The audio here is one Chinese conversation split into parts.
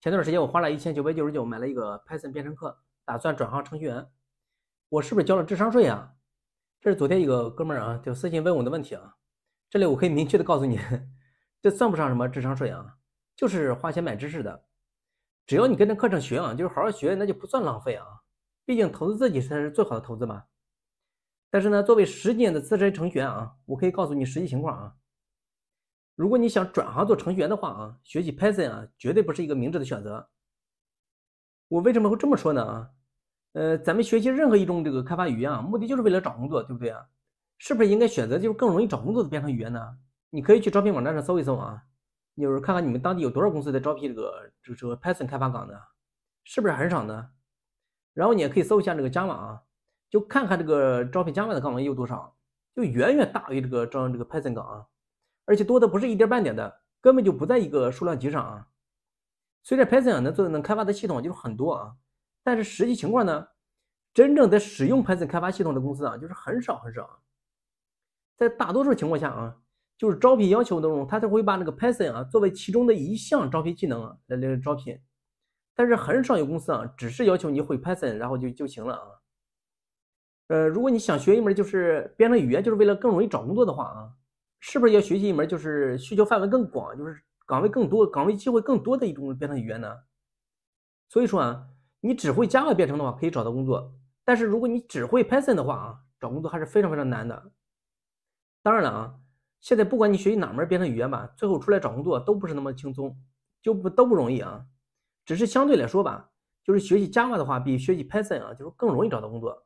前段时间我花了一千九百九十九买了一个 Python 编程课，打算转行程序员。我是不是交了智商税呀？这是昨天一个哥们儿啊，就私信问我的问题啊。这里我可以明确的告诉你，这算不上什么智商税啊，就是花钱买知识的。只要你跟着课程学啊，就是好好学，那就不算浪费啊。毕竟投资自己才是最好的投资嘛。但是呢，作为十年的资深程序员啊，我可以告诉你实际情况啊。如果你想转行做程序员的话啊，学习 Python 啊，绝对不是一个明智的选择。我为什么会这么说呢？啊，呃，咱们学习任何一种这个开发语言啊，目的就是为了找工作，对不对啊？是不是应该选择就是更容易找工作的编程语言呢？你可以去招聘网站上搜一搜啊，就是看看你们当地有多少公司在招聘这个这个 Python 开发岗的，是不是很少呢？然后你也可以搜一下这个 Java 啊，就看看这个招聘 Java 的岗位有多少，就远远大于这个招这个 Python 岗啊。而且多的不是一点半点的，根本就不在一个数量级上啊！虽然 Python 能做、能开发的系统就是很多啊，但是实际情况呢，真正在使用 Python 开发系统的公司啊，就是很少很少。在大多数情况下啊，就是招聘要求当中，他才会把那个 Python 啊作为其中的一项招聘技能来来招聘。但是很少有公司啊，只是要求你会 Python，然后就就行了啊。呃，如果你想学一门就是编程语言，就是为了更容易找工作的话啊。是不是要学习一门就是需求范围更广、就是岗位更多、岗位机会更多的一种编程语言呢？所以说啊，你只会 Java 编程的话可以找到工作，但是如果你只会 Python 的话啊，找工作还是非常非常难的。当然了啊，现在不管你学习哪门编程语言吧，最后出来找工作都不是那么轻松，就不都不容易啊。只是相对来说吧，就是学习 Java 的话比学习 Python 啊，就是更容易找到工作。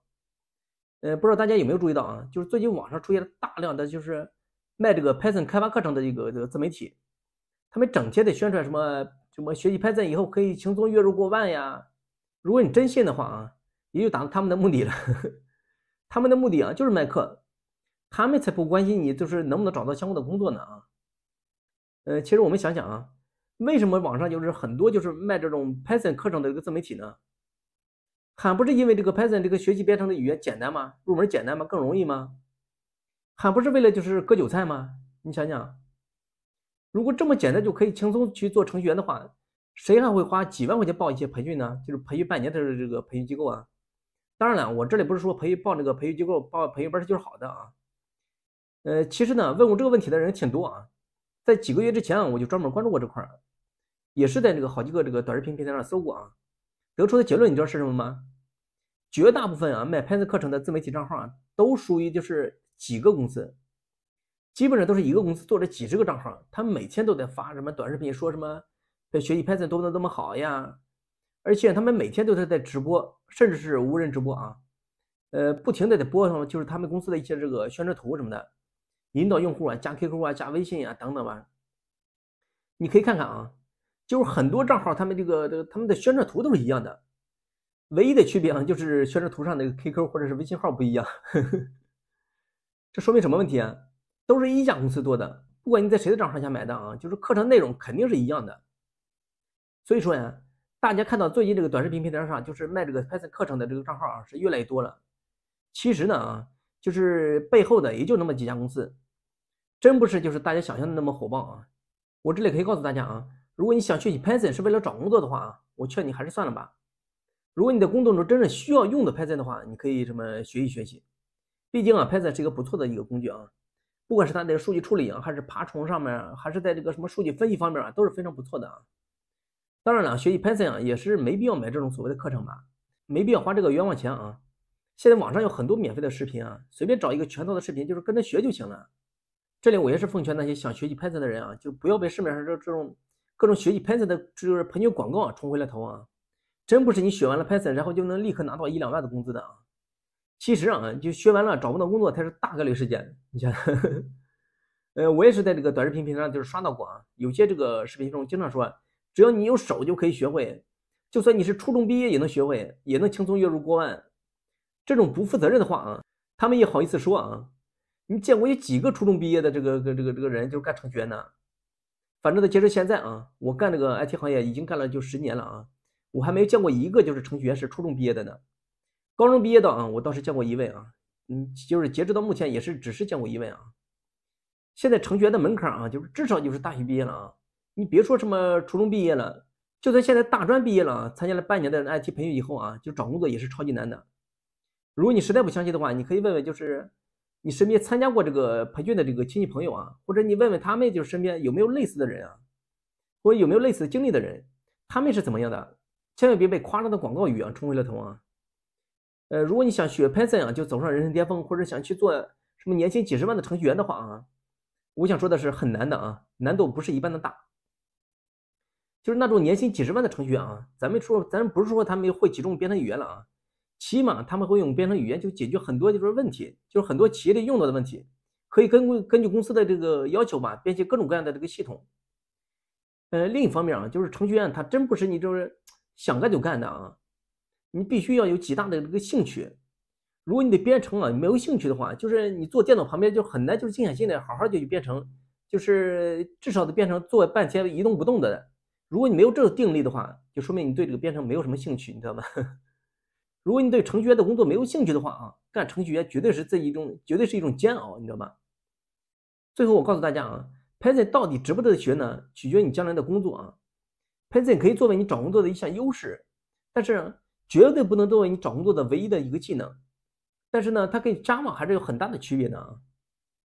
呃，不知道大家有没有注意到啊，就是最近网上出现了大量的就是。卖这个 Python 开发课程的一个这个自媒体，他们整天的宣传什么什么学习 Python 以后可以轻松月入过万呀。如果你真信的话啊，也就达到他们的目的了。他们的目的啊，就是卖课，他们才不关心你就是能不能找到相关的工作呢啊。呃，其实我们想想啊，为什么网上就是很多就是卖这种 Python 课程的一个自媒体呢？还不是因为这个 Python 这个学习编程的语言简单吗？入门简单吗？更容易吗？还不是为了就是割韭菜吗？你想想，如果这么简单就可以轻松去做程序员的话，谁还会花几万块钱报一些培训呢？就是培训半年的这个培训机构啊。当然了，我这里不是说培训报这个培训机构报培训班就是好的啊。呃，其实呢，问过这个问题的人挺多啊。在几个月之前啊，我就专门关注过这块儿，也是在这个好几个这个短视频平台上搜过啊，得出的结论你知道是什么吗？绝大部分啊卖 Python 课程的自媒体账号啊，都属于就是。几个公司，基本上都是一个公司做了几十个账号，他们每天都在发什么短视频，说什么在学习 Python 多么多么好呀，而且他们每天都是在直播，甚至是无人直播啊，呃，不停的在播什么，就是他们公司的一些这个宣传图什么的，引导用户啊，加 QQ 啊，加微信啊等等吧。你可以看看啊，就是很多账号他们这个这个他们的宣传图都是一样的，唯一的区别啊就是宣传图上的 QQ 或者是微信号不一样。这说明什么问题啊？都是一家公司做的，不管你在谁的账号下买的啊，就是课程内容肯定是一样的。所以说呀，大家看到最近这个短视频平台上，就是卖这个 Python 课程的这个账号啊，是越来越多了。其实呢，啊，就是背后的也就那么几家公司，真不是就是大家想象的那么火爆啊。我这里可以告诉大家啊，如果你想学习 Python 是为了找工作的话啊，我劝你还是算了吧。如果你的工作中真正需要用的 Python 的话，你可以什么学习学习。毕竟啊，Python 是一个不错的一个工具啊，不管是它的数据处理啊，还是爬虫上面，还是在这个什么数据分析方面啊，都是非常不错的啊。当然了，学习 Python 啊，也是没必要买这种所谓的课程吧，没必要花这个冤枉钱啊。现在网上有很多免费的视频啊，随便找一个全套的视频，就是跟着学就行了。这里我也是奉劝那些想学习 Python 的人啊，就不要被市面上这这种各种学习 Python 的就是朋友广告啊冲昏了头啊，真不是你学完了 Python 然后就能立刻拿到一两万的工资的啊。其实啊，就学完了找不到工作，它是大概率事件。你像，呃，我也是在这个短视频平台上就是刷到过啊，有些这个视频中经常说，只要你有手就可以学会，就算你是初中毕业也能学会，也能轻松月入过万。这种不负责任的话啊，他们也好意思说啊。你见过有几个初中毕业的这个、这个、这个人就是干程序员呢？反正呢，截止现在啊，我干这个 IT 行业已经干了就十年了啊，我还没有见过一个就是程序员是初中毕业的呢。高中毕业的啊，我倒是见过一位啊，嗯，就是截止到目前也是只是见过一位啊。现在程序员的门槛啊，就是至少就是大学毕业了啊。你别说什么初中毕业了，就算现在大专毕业了，啊，参加了半年的 IT 培训以后啊，就找工作也是超级难的。如果你实在不相信的话，你可以问问就是你身边参加过这个培训的这个亲戚朋友啊，或者你问问他们，就是身边有没有类似的人啊，或者有没有类似经历的人，他们是怎么样的？千万别被夸张的广告语啊冲昏了头啊！呃，如果你想学 Python 啊，就走上人生巅峰，或者想去做什么年薪几十万的程序员的话啊，我想说的是很难的啊，难度不是一般的大。就是那种年薪几十万的程序员啊，咱们说，咱不是说他们会几种编程语言了啊，起码他们会用编程语言就解决很多就是问题，就是很多企业的用到的问题，可以根根据公司的这个要求吧，编写各种各样的这个系统。呃，另一方面啊，就是程序员他真不是你就是想干就干的啊。你必须要有极大的这个兴趣，如果你的编程啊没有兴趣的话，就是你坐电脑旁边就很难就是静下心来好好就去编程，就是至少得编程坐半天一动不动的。如果你没有这个定力的话，就说明你对这个编程没有什么兴趣，你知道吗？如果你对程序员的工作没有兴趣的话啊，干程序员绝对是这一种绝对是一种煎熬，你知道吗？最后我告诉大家啊，Python 到底值不值得学呢？取决于你将来的工作啊。Python 可以作为你找工作的一项优势，但是。绝对不能作为你找工作的唯一的一个技能，但是呢，它跟 Java 还是有很大的区别的啊。